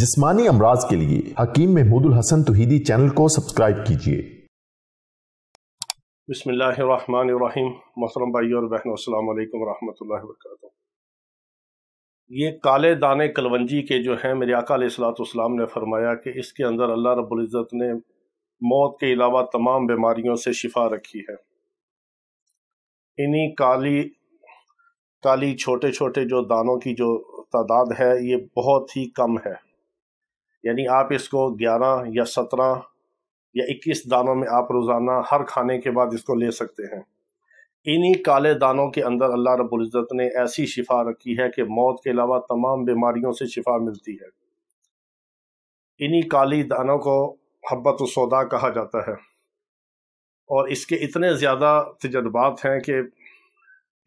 जिस्मानी अमराज के लिए हकीम महमूदुल हसन तुहिदी चैनल को सब्सक्राइब कीजिए बिसमीम मोहतरम भाई और बहन अल्लाम वरहमल वर्क ये काले दाने कलवंजी के जो हैं मेरे आका सलाम ने फरमाया कि इसके अंदर अल्लाह रबुल्ज़त ने मौत के अलावा तमाम बीमारियों से शिफा रखी है इन्हीं काली काली छोटे छोटे जो दानों की जो तादाद है ये बहुत ही कम है यानी आप इसको 11 या 17 या 21 दानों में आप रोज़ाना हर खाने के बाद इसको ले सकते हैं इन्हीं काले दानों के अंदर अल्लाह रब्बुल इज़्ज़त ने ऐसी शिफा रखी है कि मौत के अलावा तमाम बीमारियों से शिफा मिलती है इन्हीं काली दानों को हब्बत सौदा कहा जाता है और इसके इतने ज़्यादा तजर्बात हैं कि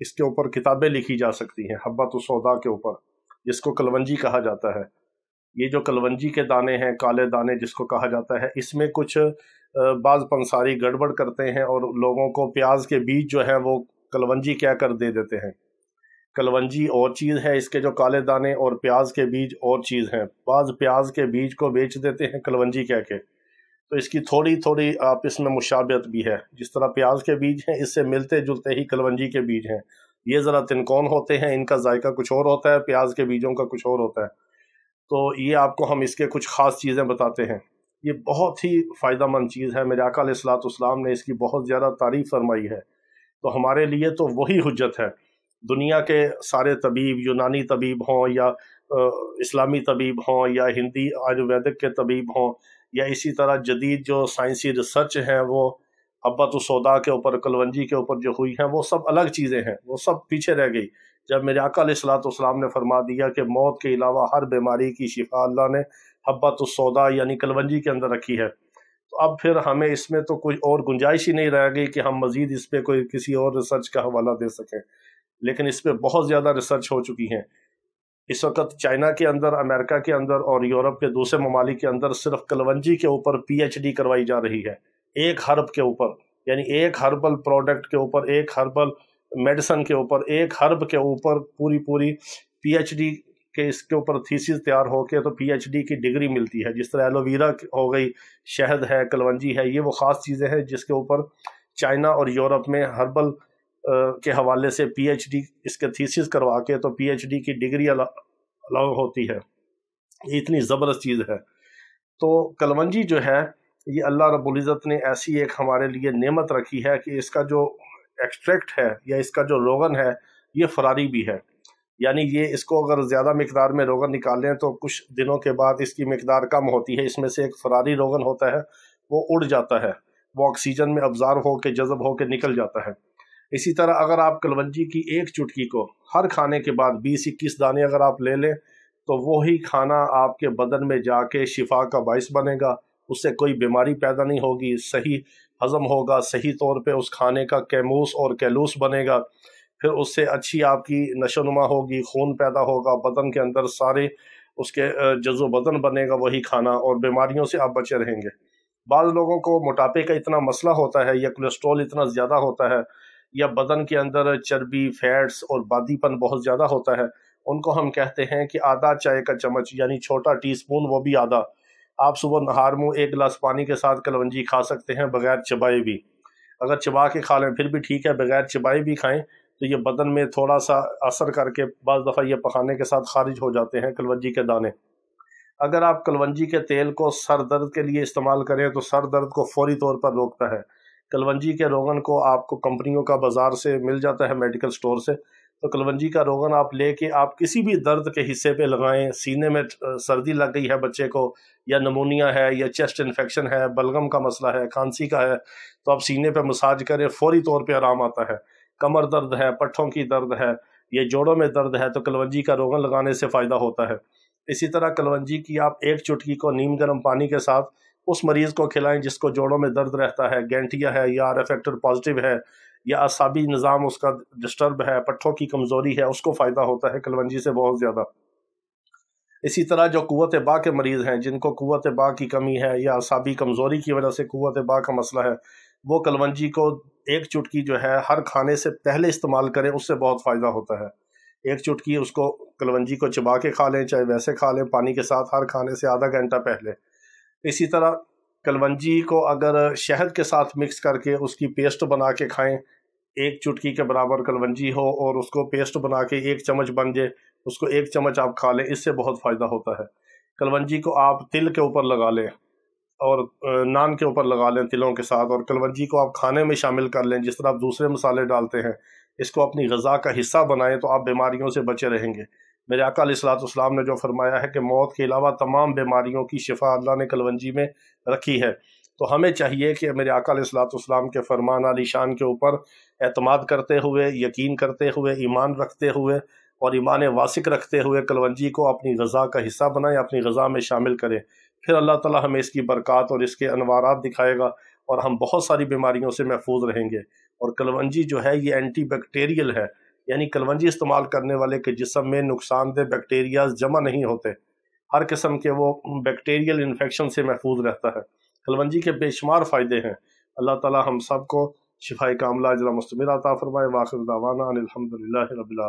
इसके ऊपर किताबें लिखी जा सकती हैं हब्बत सौदा के ऊपर जिसको कलवंजी कहा जाता है ये जो कलवंजी के दाने हैं काले दाने जिसको कहा जाता है इसमें कुछ बाज पंसारी गड़बड़ करते हैं और लोगों को प्याज के बीज जो है वो कलवंजी क्या कर दे देते हैं कलवंजी और चीज़ है इसके जो काले दाने और प्याज के बीज और चीज़ हैं बाज प्याज के बीज को बेच देते हैं कलवंजी कह के तो इसकी थोड़ी थोड़ी आप इसमें मुशाबियत भी है जिस तरह प्याज के बीज हैं इससे मिलते जुलते ही कलवंजी के बीज हैं ये ज़रा तिनकोन होते हैं इनका जायका कुछ और होता है प्याज के बीजों का कुछ और होता है तो ये आपको हम इसके कुछ ख़ास चीज़ें बताते हैं ये बहुत ही फ़ायदा मंद चीज़ है मेरे अकाल ने इसकी बहुत ज़्यादा तारीफ़ फरमाई है तो हमारे लिए तो वही हजत है दुनिया के सारे तबीब यूनानी तबीब हों या इस्लामी तबीब हों या हिंदी आयुर्वेदिक के तबीब हों या इसी तरह जदीद जो साइंसी रिसर्च हैं वो अब्बत सौदा के ऊपर कलवंजी के ऊपर जो हुई हैं वो सब अलग चीज़ें हैं वो सब पीछे रह गई जब मेरे अकाललाम ने फरमा दिया कि मौत के अलावा हर बीमारी की शिफा अल्लाह ने हब्बत सौदा यानी कलवंजी के अंदर रखी है तो अब फिर हमें इसमें तो कुछ और गुंजाइश ही नहीं रह गई कि हम मज़ीद इस पर कोई किसी और रिसर्च का हवाला दे सकें लेकिन इस पर बहुत ज़्यादा रिसर्च हो चुकी हैं इस वक्त चाइना के अंदर अमेरिका के अंदर और यूरोप के दूसरे ममालिक के अंदर सिर्फ कलवंजी के ऊपर डी करवाई जा रही है एक हर्ब के ऊपर यानी एक हर्बल प्रोडक्ट के ऊपर एक हर्बल मेडिसन के ऊपर एक हर्ब के ऊपर पूरी पूरी पीएचडी के इसके ऊपर थीसिस तैयार होके तो पीएचडी की डिग्री मिलती है जिस तरह एलोवेरा हो गई शहद है कलवंजी है ये वो ख़ास चीज़ें हैं जिसके ऊपर चाइना और यूरोप में हर्बल के हवाले से पीएचडी इसके थीसिस करवा के तो पीएचडी की डिग्री अलाउ होती है ये इतनी ज़बरदस्त चीज़ है तो कलवंजी जो है ये अल्लाह रबुल्ज़त ने ऐसी एक हमारे लिए नेमत रखी है कि इसका जो एक्सट्रैक्ट है या इसका जो रोगन है ये फरारी भी है यानी ये इसको अगर ज़्यादा मकदार में रोगन निकालें तो कुछ दिनों के बाद इसकी मकदार कम होती है इसमें से एक फरारी रोगन होता है वो उड़ जाता है वो ऑक्सीजन में अब्जार होकर जज़ब होकर निकल जाता है इसी तरह अगर आप कलवंजी की एक चुटकी को हर खाने के बाद बीस इक्कीस दाने अगर आप ले लें तो वही खाना आपके बदन में जाके शिफा का बायस बनेगा उससे कोई बीमारी पैदा नहीं होगी सही हज़म होगा सही तौर पे उस खाने का कैमूस और कैलूस बनेगा फिर उससे अच्छी आपकी नशोनुमा होगी खून पैदा होगा बदन के अंदर सारे उसके जजो बदन बनेगा वही खाना और बीमारियों से आप बचे रहेंगे बाद लोगों को मोटापे का इतना मसला होता है या कोलेस्ट्रॉल इतना ज़्यादा होता है या बदन के अंदर चर्बी फैट्स और बादीपन बहुत ज़्यादा होता है उनको हम कहते हैं कि आधा चाय का चम्मच यानी छोटा टीस्पून वो भी आधा आप सुबह नहार मुँह एक गिलास पानी के साथ कलवंजी खा सकते हैं बगैर चबाए भी अगर चबा के खा लें फिर भी ठीक है बगैर चबाए भी खाएं तो ये बदन में थोड़ा सा असर करके बज दफ़ा ये पकाने के साथ खारिज हो जाते हैं कलवंजी के दाने अगर आप कलवंजी के तेल को सर दर्द के लिए इस्तेमाल करें तो सर दर्द को फौरी तौर पर रोकता है कलवंजी के रोगन को आपको कंपनियों का बाज़ार से मिल जाता है मेडिकल स्टोर से तो कलवंजी का रोगन आप लेके आप किसी भी दर्द के हिस्से पे लगाएं सीने में सर्दी लग गई है बच्चे को या नमोनिया है या चेस्ट इन्फेक्शन है बलगम का मसला है खांसी का है तो आप सीने पे मसाज करें फौरी तौर पे आराम आता है कमर दर्द है पट्ठों की दर्द है या जोड़ों में दर्द है तो कलवंजी का रोगन लगाने से फ़ायदा होता है इसी तरह कलवंजी की आप एक चुटकी को नीम गर्म पानी के साथ उस मरीज़ को खिलाएं जिसको जोड़ों में दर्द रहता है गेंटिया है या आर एफेक्टर पॉजिटिव है या असाबी निज़ाम उसका डिस्टर्ब है पट्ठों की कमज़ोरी है उसको फ़ायदा होता है कलवंजी से बहुत ज़्यादा इसी तरह जो कुत बा के मरीज़ हैं जिनको कुत बा की कमी है या असाबी कमज़ोरी की वजह से कुत बा का मसला है वो कलवंजी को एक चुटकी जो है हर खाने से पहले इस्तेमाल करें उससे बहुत फ़ायदा होता है एक चुटकी उसको कलवंजी को चबा के खा लें चाहे वैसे खा लें पानी के साथ हर खाने से आधा घंटा पहले इसी तरह कलवंजी को अगर शहद के साथ मिक्स करके उसकी पेस्ट बना के खाएं एक चुटकी के बराबर कलवंजी हो और उसको पेस्ट बना के एक चम्मच बन जाए उसको एक चम्मच आप खा लें इससे बहुत फ़ायदा होता है कलवंजी को आप तिल के ऊपर लगा लें और नान के ऊपर लगा लें तिलों के साथ और कलवंजी को आप खाने में शामिल कर लें जिस तरह आप दूसरे मसाले डालते हैं इसको अपनी गज़ा का हिस्सा बनाएं तो आप बीमारियों से बचे रहेंगे मेरे अकाल सलाम ने जो फरमाया है कि मौत के अलावा तमाम बीमारियों की शिफा अल्लाह ने कलवंजी में रखी है तो हमें चाहिए कि मेरे अकाल सलाम के फरमान आली शान के ऊपर अतमाद करते हुए यकीन करते हुए ईमान रखते हुए और ईमान वासिक रखते हुए कलवंजी को अपनी गज़ा का हिस्सा बनाएं अपनी गज़ा में शामिल करें फिर अल्लाह ताला हमें इसकी बरक़ात और इसके अनवारात दिखाएगा और हम बहुत सारी बीमारियों से महफूज रहेंगे और कलवंजी जो है ये एंटी बैक्टेरियल है यानी कलवंजी इस्तेमाल करने वाले के जिसम में नुकसानदेह बैक्टीरिया जमा नहीं होते हर किस्म के वो बैक्टीरियल इन्फेक्शन से महफूज रहता है कलवंजी के बेशुमार फ़ायदे हैं अल्लाह ताला हम सब को शिफाई कामला अजरा मस्तमर आता फ़रमाए वाखिर दावाना अलहमदिल्ला रबिल